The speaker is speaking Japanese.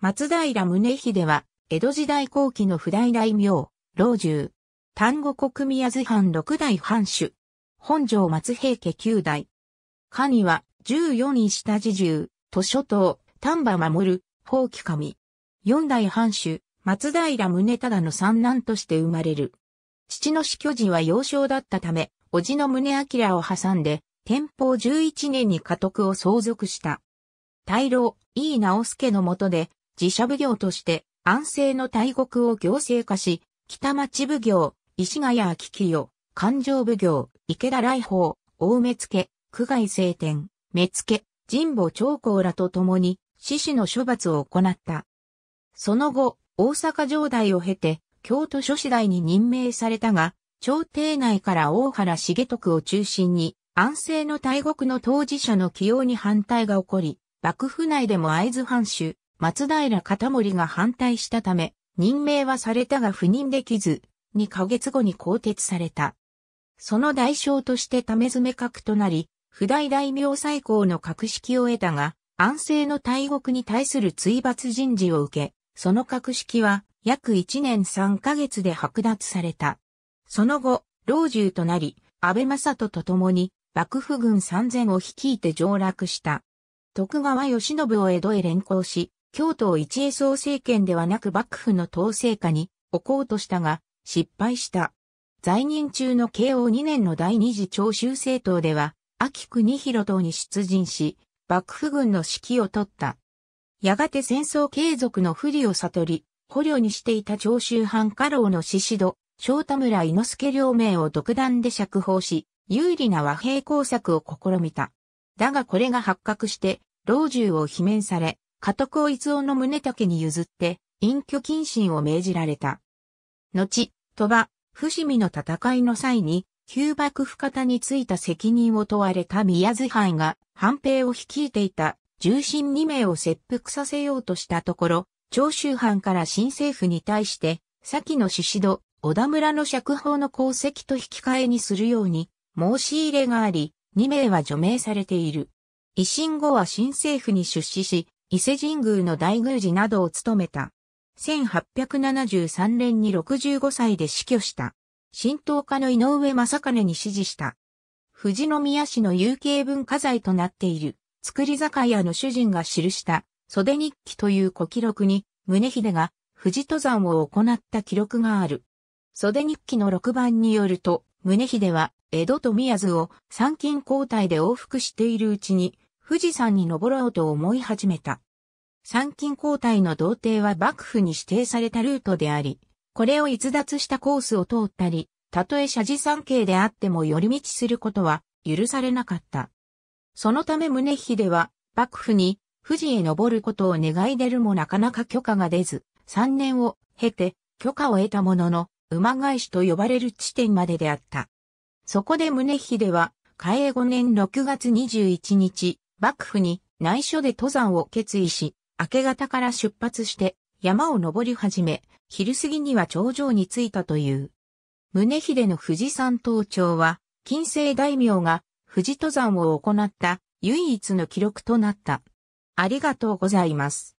松平宗秀は、江戸時代後期の不代大名、老中、丹後国宮津藩六代藩主、本城松平家九代。下には、十四位下地重、図書島、丹波守、宝器神。四代藩主、松平宗忠の三男として生まれる。父の死去時は幼少だったため、叔父の宗明を挟んで、天保十一年に家督を相続した。大老、井伊直助のもとで、自社奉行として安政の大国を行政化し、北町奉行、石ヶ谷秋清、環状奉行、池田来訪、大目付、区外聖天、目付、神保長公らと共に、獅子の処罰を行った。その後、大阪城代を経て、京都諸子代に任命されたが、朝廷内から大原重徳を中心に、安政の大国の当事者の起用に反対が起こり、幕府内でも会津藩主、松平片森が反対したため、任命はされたが赴任できず、2ヶ月後に更迭された。その代償としてめ詰格となり、不代大名最高の格式を得たが、安政の大国に対する追罰人事を受け、その格式は約1年3ヶ月で剥奪された。その後、老中となり、安倍正人と共に幕府軍3000を率いて上落した。徳川義信を江戸へ連行し、京都一栄総政権ではなく幕府の統制下に置こうとしたが、失敗した。在任中の慶応2年の第二次長州政党では、秋国広党に出陣し、幕府軍の指揮を取った。やがて戦争継続の不利を悟り、捕虜にしていた長州藩家老の宍戸、翔太村伊之助両名を独断で釈放し、有利な和平工作を試みた。だがこれが発覚して、老中を罷免され、家督を逸夫の宗武に譲って、隠居謹慎を命じられた。後、鳥羽、伏見の戦いの際に、旧幕府方についた責任を問われた宮津藩が、藩兵を率いていた重臣2名を切腹させようとしたところ、長州藩から新政府に対して、先の宍戸、小田村の釈放の功績と引き換えにするように申し入れがあり、2名は除名されている。維新後は新政府に出資し、伊勢神宮の大宮寺などを務めた。1873年に65歳で死去した。神道家の井上正兼に指示した。富士宮市の有形文化財となっている、作り酒屋の主人が記した、袖日記という古記録に、宗秀が富士登山を行った記録がある。袖日記の6番によると、宗秀は、江戸と宮津を参勤交代で往復しているうちに、富士山に登ろうと思い始めた。参勤交代の童貞は幕府に指定されたルートであり、これを逸脱したコースを通ったり、たとえ社寺山系であっても寄り道することは許されなかった。そのため宗秀は、幕府に富士へ登ることを願い出るもなかなか許可が出ず、3年を経て許可を得たものの、馬返しと呼ばれる地点までであった。そこで宗秀は、開永5年6月21日、幕府に内緒で登山を決意し、明け方から出発して山を登り始め、昼過ぎには頂上に着いたという。宗秀の富士山登頂は、近世大名が富士登山を行った唯一の記録となった。ありがとうございます。